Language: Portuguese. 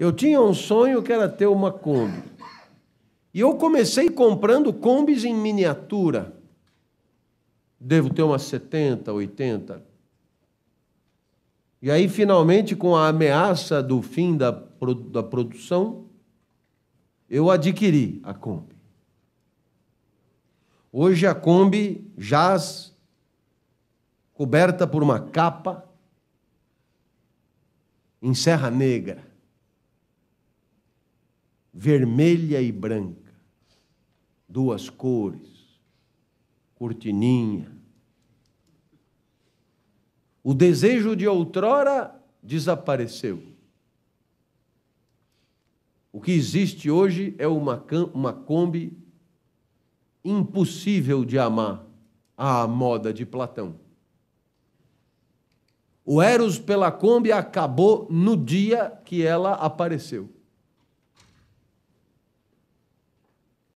Eu tinha um sonho que era ter uma Kombi. E eu comecei comprando Kombis em miniatura. Devo ter umas 70, 80. E aí, finalmente, com a ameaça do fim da, da produção, eu adquiri a Kombi. Hoje a Kombi jaz coberta por uma capa em Serra Negra vermelha e branca, duas cores, cortininha. O desejo de outrora desapareceu. O que existe hoje é uma, uma Kombi impossível de amar à moda de Platão. O Eros pela Kombi acabou no dia que ela apareceu.